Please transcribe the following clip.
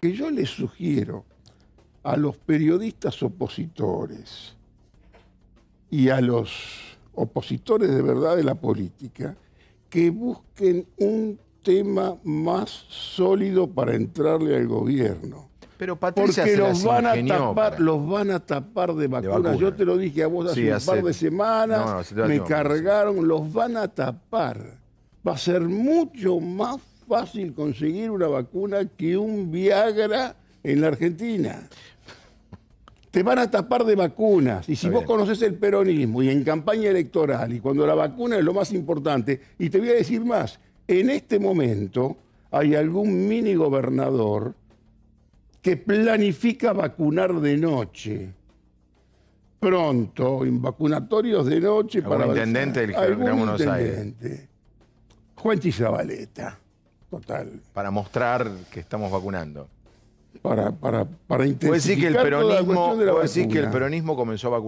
que yo les sugiero a los periodistas opositores y a los opositores de verdad de la política que busquen un tema más sólido para entrarle al gobierno. Pero Porque los van, a tapar, los van a tapar de vacunas. Yo te lo dije a vos hace un par de semanas, me cargaron, los van a tapar. Va a ser mucho más fácil conseguir una vacuna que un Viagra en la Argentina. Te van a tapar de vacunas. Y si vos conocés el peronismo y en campaña electoral, y cuando la vacuna es lo más importante, y te voy a decir más, en este momento hay algún mini gobernador que planifica vacunar de noche. Pronto, en vacunatorios de noche algún para. Intendente del algún Buenos Aires. Juan Total. Para mostrar que estamos vacunando. Para, para, para intensificar. que el peronismo, decir que el peronismo comenzó a vacunar.